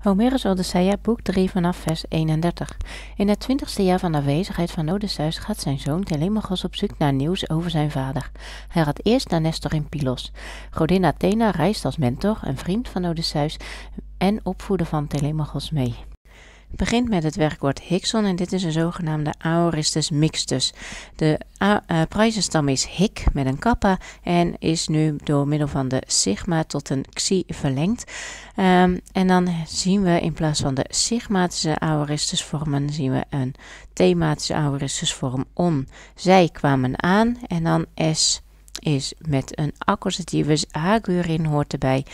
Homerus Odyssea, boek 3 vanaf vers 31. In het twintigste jaar van de afwezigheid van Odysseus gaat zijn zoon Telemachos op zoek naar nieuws over zijn vader. Hij gaat eerst naar Nestor in Pylos. Godin Athena reist als mentor en vriend van Odysseus en opvoeder van Telemachos mee begint met het werkwoord hixon en dit is een zogenaamde aoristus mixtus. De eh, prijzenstam is hik met een kappa en is nu door middel van de sigma tot een xi verlengd. Ehm, en dan zien we in plaats van de sigmatische vormen zien we een thematische vorm on. Zij kwamen aan en dan s is met een accusativus. in hoort erbij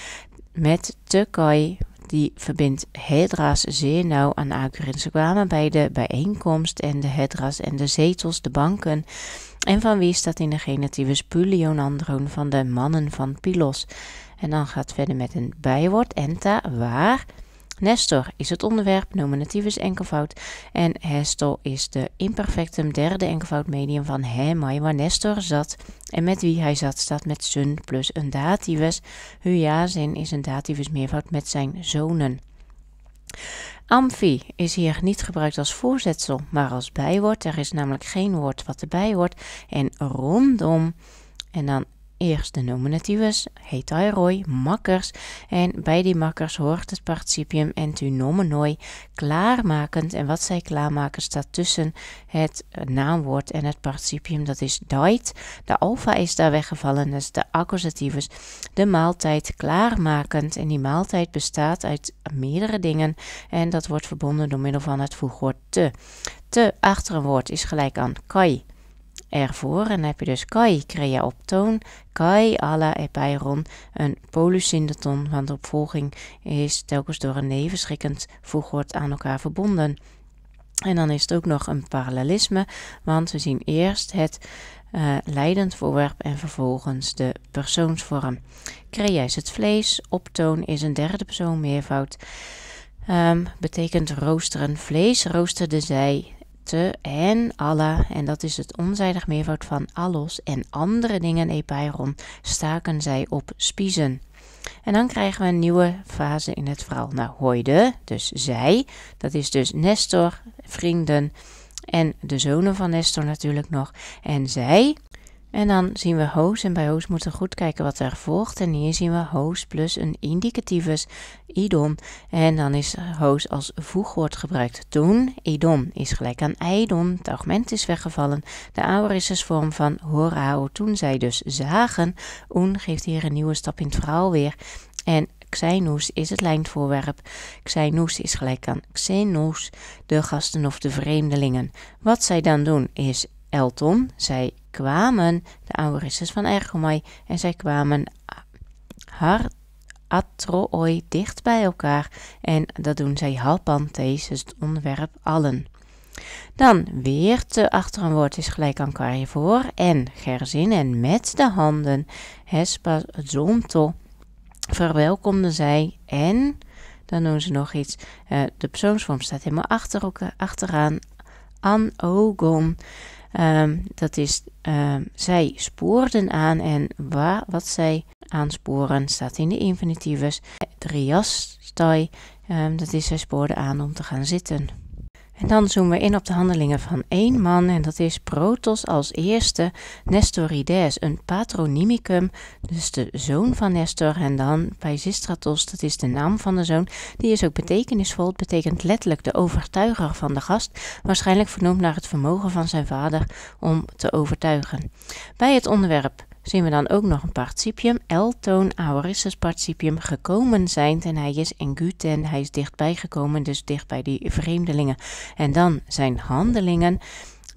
met te koi die verbindt Hedras zeer nauw aan Acuren. Ze kwamen bij de bijeenkomst en de Hedras en de zetels, de banken. En van wie staat in de genitivus pulionandron van de mannen van Pylos? En dan gaat verder met een bijwoord, enta, waar Nestor is het onderwerp, nominatief is enkelvoud en Hestel is de imperfectum derde enkelvoud medium van hem waar Nestor zat en met wie hij zat staat met sun plus een dativus. zin is een dativus meervoud met zijn zonen. Amphi is hier niet gebruikt als voorzetsel, maar als bijwoord. Er is namelijk geen woord wat erbij hoort. En rondom en dan Eerst eerste nominativus, hetairoi, makkers en bij die makkers hoort het participium en tu entunomenoi klaarmakend en wat zij klaarmaken staat tussen het naamwoord en het participium, dat is dait. De alfa is daar weggevallen, dat is de accusativus, de maaltijd klaarmakend en die maaltijd bestaat uit meerdere dingen en dat wordt verbonden door middel van het voegwoord te. Te achter een woord is gelijk aan kai ervoor. En dan heb je dus kai crea optoon, kai alla epairon een polysyndeton, want de opvolging is telkens door een nevenschrikkend voegwoord aan elkaar verbonden. En dan is het ook nog een parallelisme, want we zien eerst het eh, leidend voorwerp en vervolgens de persoonsvorm. Crea is het vlees, optoon is een derde persoon meervoud. Ehm, betekent roosteren vlees, roosterde zij en alle, en dat is het onzijdig meervoud van allos en andere dingen epiron staken zij op spiezen. En dan krijgen we een nieuwe fase in het verhaal. Nou, hoide, dus zij, dat is dus Nestor, vrienden en de zonen van Nestor natuurlijk nog. En zij, en dan zien we hoos en bij hoos moeten we goed kijken wat er volgt. En hier zien we hoos plus een indicativus idon. En dan is hoos als voegwoord gebruikt. Toen, idon is gelijk aan eidon. Het augment is weggevallen. De vorm van horao, toen zij dus zagen. Un geeft hier een nieuwe stap in het verhaal weer. En xenos is het lijnvoorwerp. Xenos is gelijk aan Xenos, de gasten of de vreemdelingen. Wat zij dan doen is Elton, zij kwamen, de aoristen van Ergomai, en zij kwamen hard atrooi dicht bij elkaar en dat doen zij halpanthesis dus het onderwerp allen. Dan weer te achter een woord is gelijk aan kwaai voor en gerzin en met de handen hespa zonto verwelkomden zij en dan doen ze nog iets. Eh, de persoonsvorm staat helemaal achter achteraan an ogon Ehm, dat is, ehm, zij spoorden aan en wa wat zij aansporen staat in de infinitives. Driastai, um, ehm, dat is zij spoorden aan om te gaan zitten. En dan zoomen we in op de handelingen van één man en dat is Protos als eerste, Nestorides een patronymicum, dus de zoon van Nestor en dan Pisistratos, dat is de naam van de zoon, die is ook betekenisvol, het betekent letterlijk de overtuiger van de gast, waarschijnlijk vernoemd naar het vermogen van zijn vader om te overtuigen. Bij het onderwerp zien we dan ook nog een participium, L-toon, aoristus participium, gekomen zijn en hij is enguten, hij is dichtbij gekomen, dus dicht bij die vreemdelingen. En dan zijn handelingen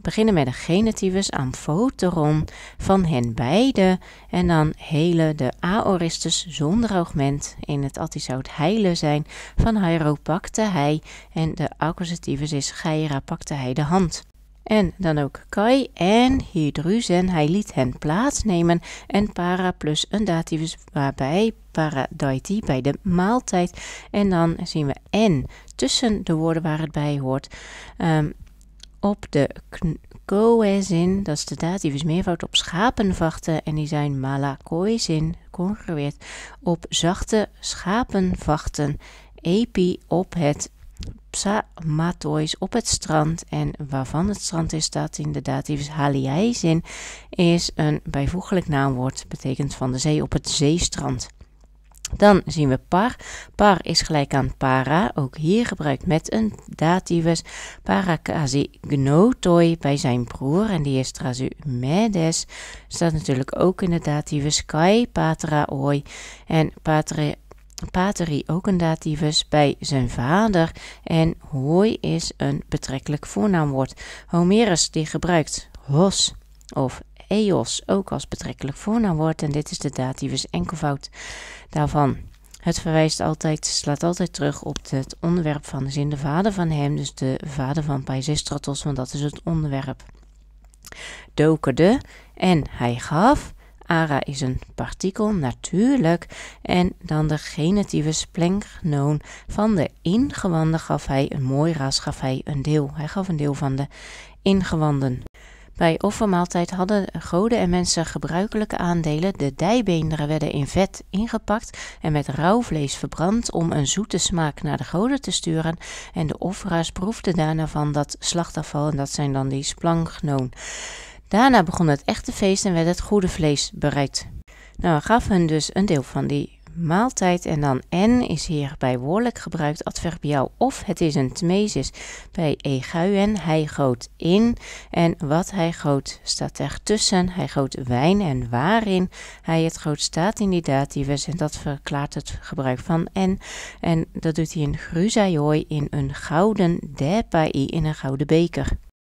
beginnen met een genitivus amphoteron van hen beide en dan hele de aoristus zonder augment in het attisout heile zijn van hieropakte hij en de accusativus is geira pakte hij de hand en dan ook Kai en hydruzen hij liet hen plaatsnemen en para plus een dativus waarbij paradaiti bij de maaltijd en dan zien we en tussen de woorden waar het bij hoort ehm, op de koezin, dat is de dativus meervoud op schapenvachten en die zijn malakoizin congrueerd op zachte schapenvachten epi op het psamatois op het strand. En waarvan het strand is dat in de dativus haliaizin is een bijvoeglijk naamwoord, betekent van de zee op het zeestrand. Dan zien we par. Par is gelijk aan para, ook hier gebruikt met een dativus. Parakasi gnotoi bij zijn broer en die is trasumedes. Staat natuurlijk ook in de dativus kai patra oi. En patre pateri ook een dativus bij zijn vader en hooi is een betrekkelijk voornaamwoord. Homerus die gebruikt hos of eos ook als betrekkelijk voornaamwoord en dit is de dativus enkelvoud daarvan. Het verwijst altijd, slaat altijd terug op het onderwerp van de zin de vader van hem, dus de vader van Pisistratos, want dat is het onderwerp. Dokerde en hij gaf ara is een partikel, natuurlijk. En dan de genitieve splengnoon van de ingewanden gaf hij een mooi ras, gaf hij een deel. Hij gaf een deel van de ingewanden. Bij offermaaltijd hadden goden en mensen gebruikelijke aandelen. De dijbeenderen werden in vet ingepakt en met rauw vlees verbrand om een zoete smaak naar de goden te sturen. En de offeraars proefden daarna van dat slachtafval en dat zijn dan die splanknoon. Daarna begon het echte feest en werd het goede vlees bereid. Nou, we gaf hen dus een deel van die maaltijd en dan en is bij woordelijk gebruikt adverbiaal of het is een tmesis bij eguen, hij goot in en wat hij goot staat ertussen, hij goot wijn en waarin hij het goot staat in die dativus en dat verklaart het gebruik van en en dat doet hij in gruzaioi in een gouden depai in een gouden beker.